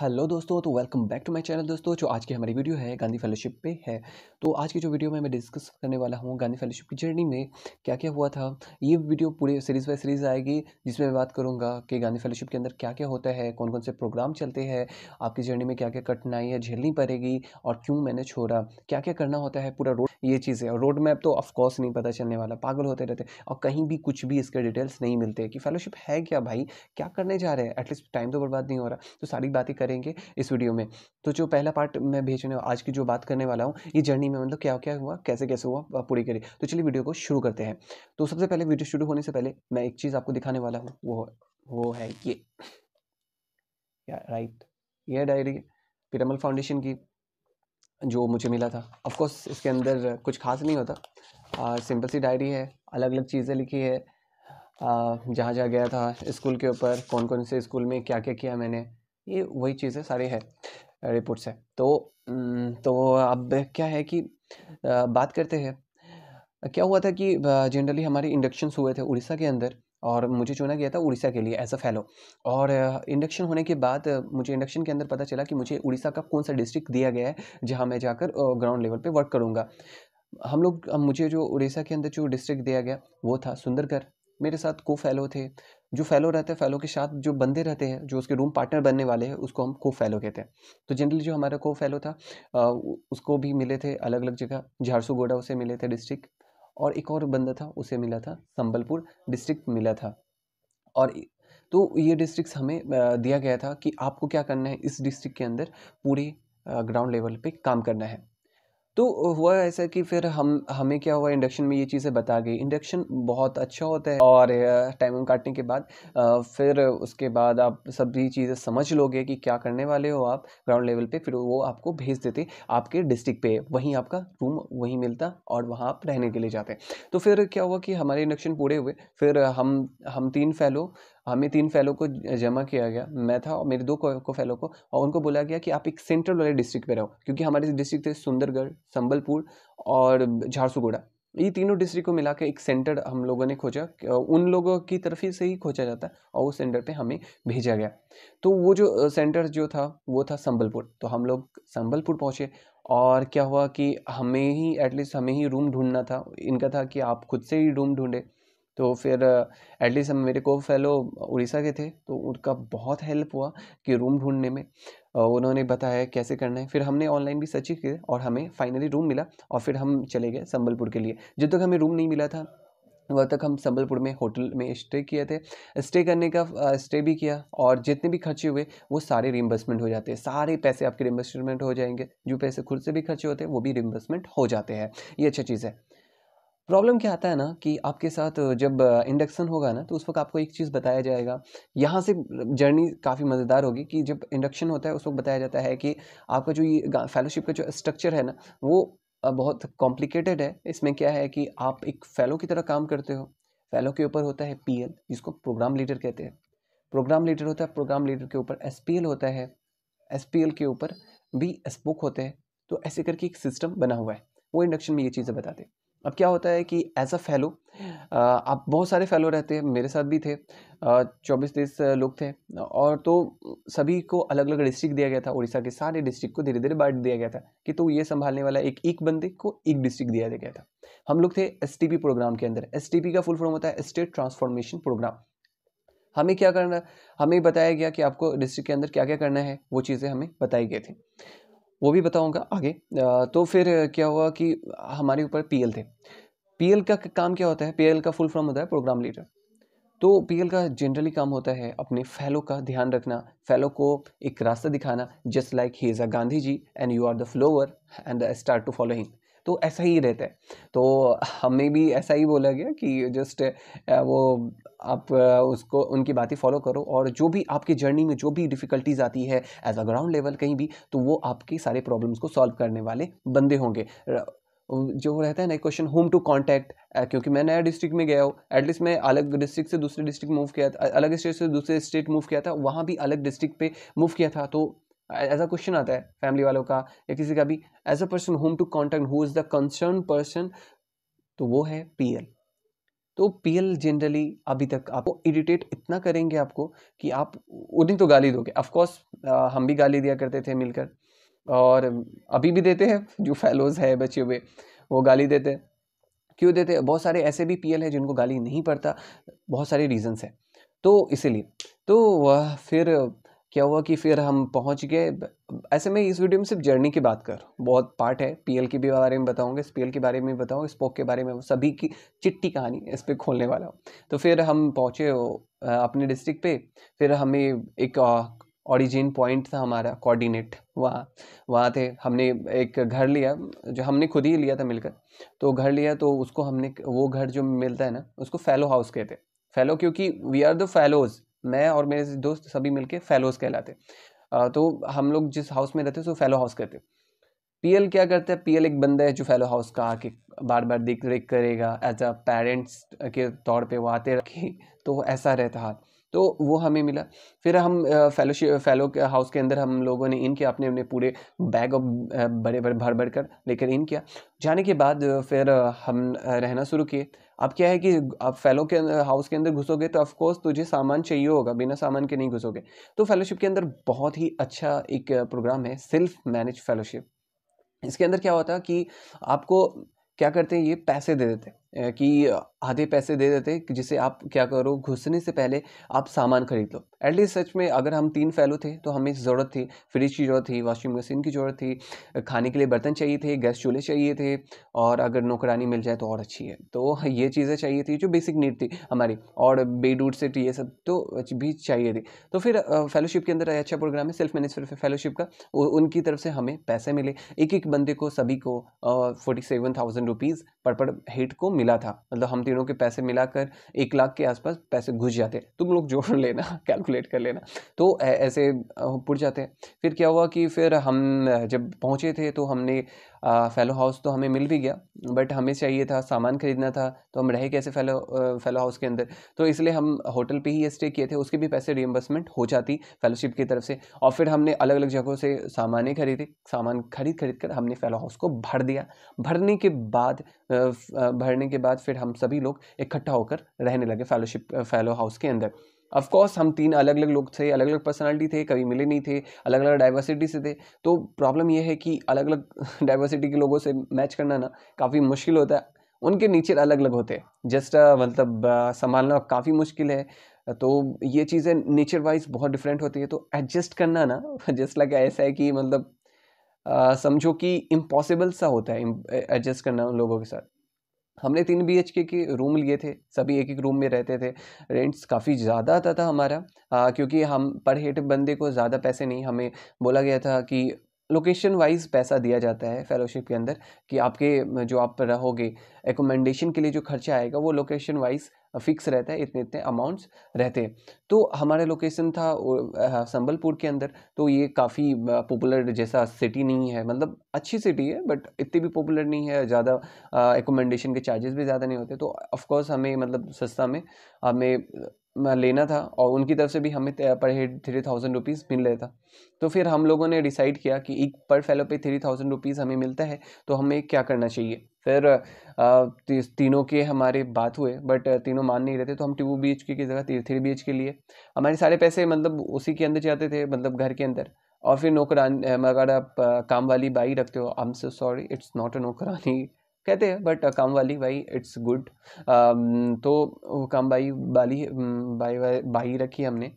hello दोस्तों तो welcome back to my channel दोस्तों जो आज की हमारी वीडियो है गांधी फेलोशिप पे है तो आज की जो वीडियो में मैं डिस्कस करने वाला हूँ गांधी फेलोशिप की जर्नी में क्या क्या हुआ था ये वीडियो पूरे सीरीज़ बाय सीरीज़ आएगी जिसमें मैं बात करूँगा कि गांधी फेलोशिप के अंदर क्या क्या होता है कौन कौन से प्रोग्राम चलते हैं आपकी जर्नी में क्या क्या कठिनाइयाँ झेलनी पड़ेगी और क्यों मैंने छोड़ा क्या क्या करना होता है पूरा रोड ये चीज़ें और रोड मैप तो ऑफकोर्स नहीं पता चलने वाला पागल होते रहते और कहीं भी कुछ भी इसके डिटेल्स नहीं मिलते कि फेलोशिप है क्या भाई क्या करने जा रहे हैं एटलीस्ट टाइम तो बर्बाद नहीं हो रहा तो सारी बातें करेंगे इस वीडियो में तो जो पहला पार्ट मैं भेजने आज की जो बात करने वाला हूँ ये जर्नी में मतलब क्या क्या हुआ कैसे कैसे हुआ पूरी करी तो चलिए वीडियो को शुरू करते हैं तो सबसे पहले वीडियो शुरू होने से पहले मैं एक चीज़ आपको दिखाने वाला हूँ वो वो है ये या राइट ये डायरी पिरामल फाउंडेशन की जो मुझे मिला था ऑफकोर्स इसके अंदर कुछ खास नहीं होता आ, सिंपल सी डायरी है अलग अलग चीज़ें लिखी है जहाँ जहाँ गया था स्कूल के ऊपर कौन कौन से स्कूल में क्या क्या किया मैंने ये वही चीज़ें सारी है रिपोर्ट्स है तो तो अब क्या है कि बात करते हैं क्या हुआ था कि जनरली हमारे इंडक्शंस हुए थे उड़ीसा के अंदर और मुझे चुना गया था उड़ीसा के लिए एज अ फेलो और इंडक्शन होने के बाद मुझे इंडक्शन के अंदर पता चला कि मुझे उड़ीसा का कौन सा डिस्ट्रिक्ट दिया गया है जहाँ मैं जाकर ग्राउंड लेवल पे वर्क करूँगा हम लोग मुझे जो उड़ीसा के अंदर जो डिस्ट्रिक्ट दिया गया वो था सुंदरगढ़ मेरे साथ को फैलो थे जो फैलो रहते हैं फैलो के साथ जो बंदे रहते हैं जो उसके रूम पार्टनर बनने वाले हैं उसको हम को फैलो कहते हैं तो जनरली जो हमारा को फैलो था उसको भी मिले थे अलग अलग जगह झारसूगोडा उसे मिले थे डिस्ट्रिक्ट और एक और बंदा था उसे मिला था संबलपुर डिस्ट्रिक्ट मिला था और तो ये डिस्ट्रिक्ट हमें दिया गया था कि आपको क्या करना है इस डिस्ट्रिक्ट के अंदर पूरे ग्राउंड लेवल पे काम करना है तो हुआ ऐसा कि फिर हम हमें क्या हुआ इंडक्शन में ये चीज़ें बता गई इंडक्शन बहुत अच्छा होता है और टाइम काटने के बाद फिर उसके बाद आप सभी चीज़ें समझ लोगे कि क्या करने वाले हो आप ग्राउंड लेवल पे फिर वो आपको भेज देते आपके डिस्ट्रिक्ट पे वहीं आपका रूम वहीं मिलता और वहाँ आप रहने के लिए जाते तो फिर क्या हुआ कि हमारे इंडक्शन पूरे हुए फिर हम हम तीन फैलो हमें तीन फैलो को जमा किया गया मैं था और मेरे दो को, को को और उनको बोला गया कि आप एक सेंट्रल वाले डिस्ट्रिक्ट में रहो क्योंकि हमारे डिस्ट्रिक्ट थे सुंदरगढ़ संबलपुर और झारसुगुड़ा ये तीनों डिस्ट्रिक्ट को मिला के एक सेंटर हम लोगों ने खोजा उन लोगों की तरफ ही से ही खोजा जाता है और उस सेंटर पे हमें भेजा गया तो वो जो सेंटर जो था वो था संबलपुर तो हम लोग संबलपुर पहुँचे और क्या हुआ कि हमें ही एटलीस्ट हमें ही रूम ढूंढना था इनका था कि आप खुद से ही रूम ढूंढें तो फिर एटलीस्ट हम मेरे को फेलो उड़ीसा के थे तो उनका बहुत हेल्प हुआ कि रूम ढूंढने में उन्होंने बताया कैसे करना है फिर हमने ऑनलाइन भी सर्च किया और हमें फाइनली रूम मिला और फिर हम चले गए संबलपुर के लिए जब तक हमें रूम नहीं मिला था वह तक हम संबलपुर में होटल में स्टे किए थे स्टे करने का स्टे भी किया और जितने भी खर्चे हुए वो सारे रिम्बर्समेंट हो जाते हैं सारे पैसे आपके रिम्बर्समेंट हो जाएंगे जो पैसे खुद से भी खर्चे होते हैं वो भी रिम्बर्समेंट हो जाते हैं ये अच्छा चीज़ है प्रॉब्लम क्या आता है ना कि आपके साथ जब इंडक्शन होगा ना तो उस वक्त आपको एक चीज़ बताया जाएगा यहाँ से जर्नी काफ़ी मज़ेदार होगी कि जब इंडक्शन होता है उस वक्त बताया जाता है कि आपका जो ये फेलोशिप का जो स्ट्रक्चर है ना वो बहुत कॉम्प्लिकेटेड है इसमें क्या है कि आप एक फेलो की तरह काम करते हो फेलो के ऊपर होता है पी जिसको प्रोग्राम लीडर कहते हैं प्रोग्राम लीडर होता है प्रोग्राम लीडर के ऊपर एस होता है एस के ऊपर भी एस होते हैं तो ऐसे करके एक सिस्टम बना हुआ है वो इंडक्शन में ये चीज़ें बताते हैं अब क्या होता है कि एज अ फेलो आप बहुत सारे फेलो रहते हैं मेरे साथ भी थे चौबीस तेईस लोग थे और तो सभी को अलग अलग डिस्ट्रिक्ट दिया गया था उड़ीसा के सारे डिस्ट्रिक्ट को धीरे धीरे बांट दिया गया था कि तो ये संभालने वाला एक एक बंदे को एक डिस्ट्रिक्ट दिया गया था हम लोग थे एस प्रोग्राम के अंदर एस का फुल फॉर्म होता है स्टेट ट्रांसफॉर्मेशन प्रोग्राम हमें क्या करना हमें बताया गया कि आपको डिस्ट्रिक्ट के अंदर क्या क्या करना है वो चीज़ें हमें बताई गई थी वो भी बताऊंगा आगे तो फिर क्या हुआ कि हमारे ऊपर पीएल थे पीएल का काम क्या होता है पीएल का फुल फॉर्म होता है प्रोग्राम लीडर तो पीएल का जनरली काम होता है अपने फैलो का ध्यान रखना फैलो को एक रास्ता दिखाना just like he is a Gandhi ji and you are the follower and they start to follow him तो ऐसा ही रहता है तो हमें भी ऐसा ही बोला गया कि जस्ट वो आप उसको उनकी बातें फॉलो करो और जो भी आपकी जर्नी में जो भी डिफ़िकल्टीज आती है एज अ ग्राउंड लेवल कहीं भी तो वो आपके सारे प्रॉब्लम्स को सॉल्व करने वाले बंदे होंगे जो रहता है ना क्वेश्चन होम टू कॉन्टैक्ट क्योंकि मैं नया डिस्ट्रिक्ट में गया हूँ एटलीस्ट मैं अलग डिस्ट्रिक्ट से दूसरे डिस्ट्रिक्ट मूव किया था अलग स्टेट से दूसरे स्टेट मूव किया था वहाँ भी अलग डिस्ट्रिक्ट पे मूव किया था तो ऐसा क्वेश्चन आता है फैमिली वालों का या किसी का भी as a person whom to contact who is the concern person तो वो है पी एल तो पी एल जनरली अभी तक आपको इरिटेट इतना करेंगे आपको कि आप उन्हें तो गाली दोगे ऑफकोर्स हम भी गाली दिया करते थे मिलकर और अभी भी देते हैं जो फेलोज़ है बचे हुए वो गाली देते हैं क्यों देते हैं बहुत सारे ऐसे भी एल है जिनको गाली नहीं पड़ता बहुत सारे रीजंस हैं तो इसीलिए तो फिर क्या हुआ कि फिर हम पहुंच गए ऐसे में इस वीडियो में सिर्फ जर्नी की बात कर बहुत पार्ट है एल के भी बारे में बताऊँगे पीएल के बारे में बताऊँ स्पोक के बारे में सभी की चिट्टी कहानी इस पर खोलने वाला हूँ तो फिर हम पहुँचे अपने डिस्ट्रिक्ट पे फिर हमें एक ऑरिजिन पॉइंट था हमारा कोऑर्डिनेट वहाँ वहाँ थे हमने एक घर लिया जो हमने खुद ही लिया था मिलकर तो घर लिया तो उसको हमने वो घर जो मिलता है ना उसको फैलो हाउस कहते हैं फैलो क्योंकि वी आर द फैलोज़ मैं और मेरे दोस्त सभी मिलके फेलोज़ कहलाते तो हम लोग जिस हाउस में रहते थे वो फेलो हाउस कहते पीएल क्या करता है पीएल एक बंदा है जो फेलो हाउस का आके बार बार देख रेख करेगा एज अ पेरेंट्स के तौर पे वो आते रखे तो ऐसा रहता है तो वो हमें मिला फिर हम फेलोशिप फेलो हाउस के अंदर हम लोगों ने इन किया अपने अपने पूरे बैग और बड़े बड़े भर भर कर लेकर इन किया जाने के बाद फिर हम रहना शुरू किए अब क्या है कि आप फेलो के हाउस के अंदर घुसोगे तो ऑफकोर्स तुझे सामान चाहिए होगा बिना सामान के नहीं घुसोगे तो फेलोशिप के अंदर बहुत ही अच्छा एक प्रोग्राम है सेल्फ मैनेज फेलोशिप इसके अंदर क्या होता कि आपको क्या करते हैं ये पैसे दे देते हैं कि आधे पैसे दे देते जिसे आप क्या करो घुसने से पहले आप सामान खरीद लो एटलीस्ट सच में अगर हम तीन फैलो थे तो हमें ज़रूरत थी फ्रिज की ज़रूरत थी वॉशिंग मशीन की ज़रूरत थी खाने के लिए बर्तन चाहिए थे गैस चूल्हे चाहिए थे और अगर नौकरानी मिल जाए तो और अच्छी है तो ये चीज़ें चाहिए थी जो बेसिक नीड थी हमारी और बेडूट सेट ये सब तो भी चाहिए थी तो फिर फेलोशिप के अंदर अच्छा प्रोग्राम है सेल्फ मैनेजमेंट फेलोशिप का उनकी तरफ से हमें पैसे मिले एक एक बंदे को सभी को फोर्टी सेवन थाउजेंड रुपीज़ पर पर हेड को मिले मिला था मतलब हम तीनों के पैसे मिलाकर एक लाख के आसपास पैसे घुस जाते तुम लोग जोड़ लेना कैलकुलेट कर लेना तो ऐसे पुट जाते हैं फिर क्या हुआ कि फिर हम जब पहुँचे थे तो हमने फेलो हाउस तो हमें मिल भी गया बट हमें चाहिए था सामान खरीदना था तो हम रहे कैसे फेलो फेलो हाउस के अंदर तो इसलिए हम होटल पे ही स्टे किए थे उसके भी पैसे रिएम्बर्समेंट हो जाती फेलोशिप की तरफ से और फिर हमने अलग अलग जगहों से सामान खरीदे सामान खरीद खरीद कर हमने फेलो हाउस को भर दिया भरने के बाद भरने के के बाद फिर हम सभी लोग इकट्ठा होकर रहने लगे फेलोशिप फेलो हाउस के अंदर कोर्स हम तीन अलग अलग लोग थे अलग अलग पर्सनालिटी थे कभी मिले नहीं थे अलग अलग डाइवर्सिटी से थे तो प्रॉब्लम यह है कि अलग अलग डाइवर्सिटी के लोगों से मैच करना ना काफ़ी मुश्किल होता है उनके नीचे अलग अलग होते हैं जस्ट मतलब संभालना काफ़ी मुश्किल है तो ये चीज़ें नेचर वाइज बहुत डिफरेंट होती है तो एडजस्ट करना ना जस्ट लाइक ऐसा है कि मतलब समझो कि इम्पॉसिबल सा होता है एडजस्ट करना उन लोगों के साथ हमने तीन बी एच के के रूम लिए थे सभी एक एक रूम में रहते थे रेंट्स काफ़ी ज़्यादा आता था हमारा आ, क्योंकि हम पर हेड बंदे को ज़्यादा पैसे नहीं हमें बोला गया था कि लोकेशन वाइज पैसा दिया जाता है फेलोशिप के अंदर कि आपके जो आप रहोगे एकोमेंडेशन के लिए जो खर्चा आएगा वो लोकेशन वाइज फिक्स रहता है इतने इतने अमाउंट्स रहते हैं तो हमारा लोकेशन था हाँ, संबलपुर के अंदर तो ये काफ़ी पॉपुलर जैसा सिटी नहीं है मतलब अच्छी सिटी है बट इतनी भी पॉपुलर नहीं है ज़्यादा एकोमेंडेशन के चार्जेस भी ज़्यादा नहीं होते तो ऑफकोर्स हमें मतलब सस्ता में हमें लेना था और उनकी तरफ से भी हमें per head three thousand rupees मिल रहा था तो फिर हम लोगों ने डिसाइड किया कि एक पर फेलो पे थ्री थाउजेंड रुपीज़ हमें मिलता है तो हमें क्या करना चाहिए फिर तीनों के हमारे बात हुए बट तीनों मान नहीं रहे थे तो हम टू बी एच के की जगह थ्री बी एच के लिए हमारे सारे पैसे मतलब उसी के अंदर जाते थे मतलब घर के अंदर और फिर नौकरानी अगर आप काम वाली बाई रखते हो I am so sorry it's not a नौकरानी कहते हैं बट uh, काम वाली भाई इट्स गुड um, तो काम भाई वाली भाई भाई रखी हमने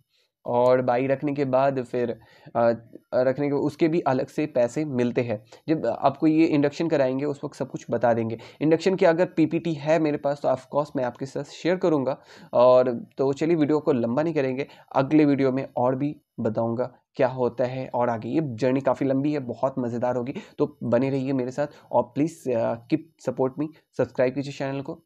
और बाई रखने के बाद फिर रखने के उसके भी अलग से पैसे मिलते हैं जब आपको ये इंडक्शन कराएंगे उस वक्त सब कुछ बता देंगे इंडक्शन के अगर पीपीटी है मेरे पास तो ऑफकोर्स मैं आपके साथ शेयर करूँगा और तो चलिए वीडियो को लंबा नहीं करेंगे अगले वीडियो में और भी बताऊँगा क्या होता है और आगे ये जर्नी काफ़ी लंबी है बहुत मज़ेदार होगी तो बने रहिए मेरे साथ और please keep support me subscribe कीजिए चैनल को